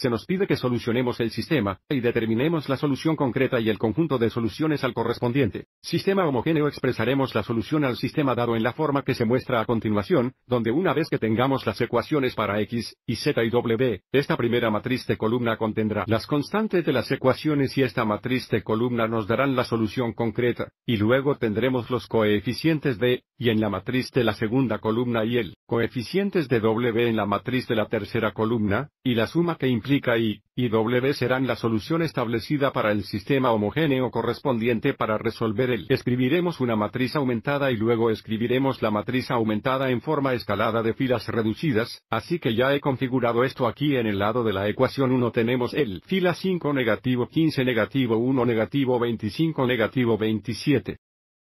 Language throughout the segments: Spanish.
se nos pide que solucionemos el sistema, y determinemos la solución concreta y el conjunto de soluciones al correspondiente. Sistema homogéneo expresaremos la solución al sistema dado en la forma que se muestra a continuación, donde una vez que tengamos las ecuaciones para x, y z y w, esta primera matriz de columna contendrá las constantes de las ecuaciones y esta matriz de columna nos darán la solución concreta, y luego tendremos los coeficientes de, y en la matriz de la segunda columna y el coeficientes de W en la matriz de la tercera columna, y la suma que implica I, y W serán la solución establecida para el sistema homogéneo correspondiente para resolver el. Escribiremos una matriz aumentada y luego escribiremos la matriz aumentada en forma escalada de filas reducidas, así que ya he configurado esto aquí en el lado de la ecuación 1 tenemos el fila 5 negativo 15 negativo 1 negativo 25 negativo 27.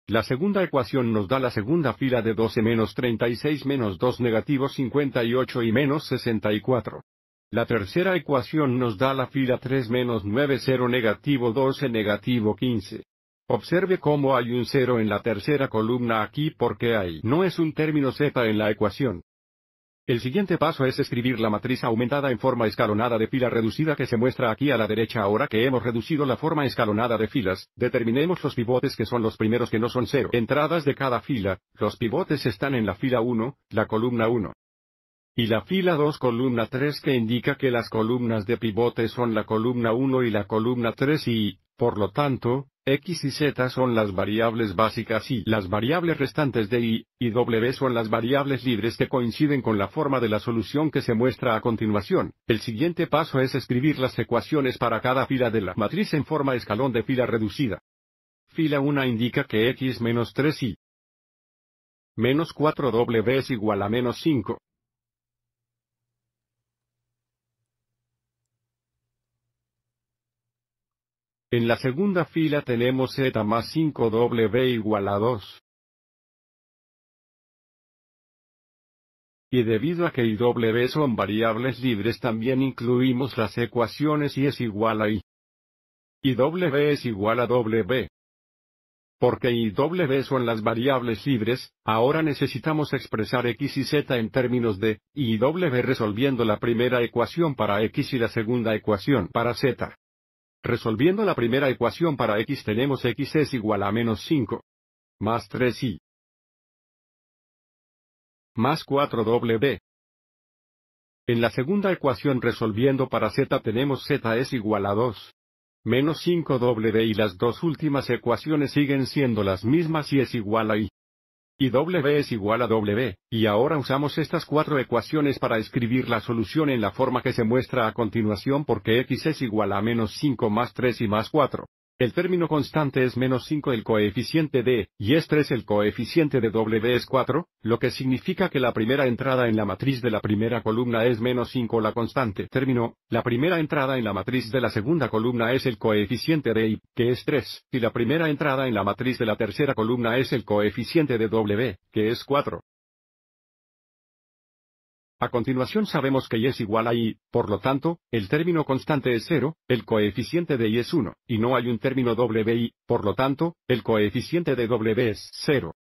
La segunda ecuación nos da la segunda fila de 12 menos 36 menos 2 negativo 58 y menos 64. La tercera ecuación nos da la fila 3 menos 9 0 negativo 12 negativo 15. Observe cómo hay un 0 en la tercera columna aquí porque hay no es un término z en la ecuación. El siguiente paso es escribir la matriz aumentada en forma escalonada de fila reducida que se muestra aquí a la derecha ahora que hemos reducido la forma escalonada de filas, determinemos los pivotes que son los primeros que no son cero entradas de cada fila, los pivotes están en la fila 1, la columna 1 y la fila 2 columna 3 que indica que las columnas de pivote son la columna 1 y la columna 3 y, por lo tanto, X y Z son las variables básicas y las variables restantes de Y, y W son las variables libres que coinciden con la forma de la solución que se muestra a continuación. El siguiente paso es escribir las ecuaciones para cada fila de la matriz en forma escalón de fila reducida. Fila 1 indica que X menos 3Y menos 4W es igual a menos 5. En la segunda fila tenemos Z e más 5W igual a 2. Y debido a que y W son variables libres también incluimos las ecuaciones y es igual a Y. Y W es igual a W. Porque Y son las variables libres, ahora necesitamos expresar X y Z en términos de Y W resolviendo la primera ecuación para X y la segunda ecuación para Z. Resolviendo la primera ecuación para x tenemos x es igual a menos 5. Más 3y. Más 4w. En la segunda ecuación resolviendo para z tenemos z es igual a 2. Menos 5w y las dos últimas ecuaciones siguen siendo las mismas y es igual a y y W es igual a W, y ahora usamos estas cuatro ecuaciones para escribir la solución en la forma que se muestra a continuación porque X es igual a menos 5 más 3 y más 4. El término constante es menos 5 el coeficiente de, y es 3 el coeficiente de W es 4, lo que significa que la primera entrada en la matriz de la primera columna es menos 5 la constante término, la primera entrada en la matriz de la segunda columna es el coeficiente de Y, que es 3, y la primera entrada en la matriz de la tercera columna es el coeficiente de W, que es 4. A continuación sabemos que y es igual a y, por lo tanto, el término constante es 0, el coeficiente de y es 1, y no hay un término wi, por lo tanto, el coeficiente de w es 0.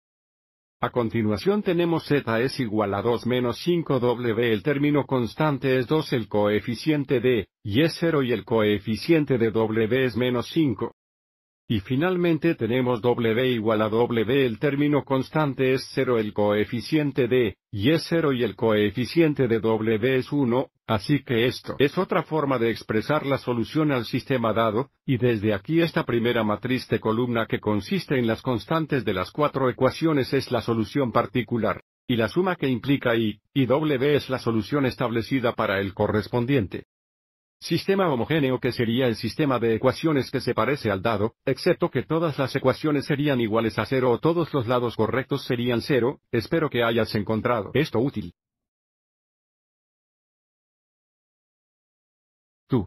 A continuación tenemos z es igual a 2 menos 5w el término constante es 2 el coeficiente de y es 0 y el coeficiente de w es menos 5. Y finalmente tenemos W igual a W el término constante es 0 el coeficiente de, y es 0 y el coeficiente de W es 1, así que esto es otra forma de expresar la solución al sistema dado, y desde aquí esta primera matriz de columna que consiste en las constantes de las cuatro ecuaciones es la solución particular, y la suma que implica Y, y W es la solución establecida para el correspondiente sistema homogéneo que sería el sistema de ecuaciones que se parece al dado, excepto que todas las ecuaciones serían iguales a cero o todos los lados correctos serían cero, espero que hayas encontrado esto útil.